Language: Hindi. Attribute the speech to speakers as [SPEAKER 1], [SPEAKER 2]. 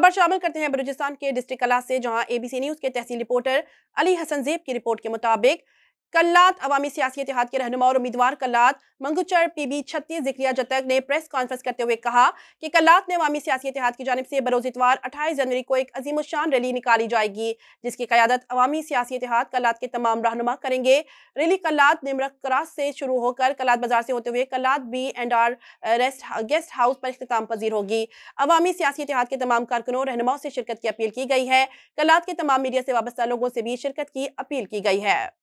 [SPEAKER 1] खबर शामिल करते हैं बलूचिस्तान के डिस्ट्रिक्ट कला से जहां एबीसी न्यूज के तहसील रिपोर्टर अली हसन जेब की रिपोर्ट के मुताबिक कल्लात अवामी सियासी इतिहाद के रहनुमा और उम्मीदवार कल्लात मंगूचर पी बी छत्तीस जिक्रिया जतक ने प्रेस कॉन्फ्रेंस करते हुए कहा कि कल्लात ने अवामी सियासी इतिहाद की जानब से बरोज इतवार अट्ठाईस जनवरी को एक अजीम शान रैली निकाली जाएगी जिसकी क्यादत अवामी सियासी इतिहाद कल्लात के तमाम रहनुमा करेंगे रैली कल्लात निमरक क्रास से शुरू होकर कल्लात बाजार से होते हुए कल्लात B and R rest guest house पर अख्ताम पजीर होगी अवामी सियासी इतिहाद के तमाम कारकुनों रहनुमाओं से शिरकत की अपील की गई है कल्लात के तमाम मीडिया से वाबस्ता लोगों से भी शिरकत की अपील
[SPEAKER 2] की गई है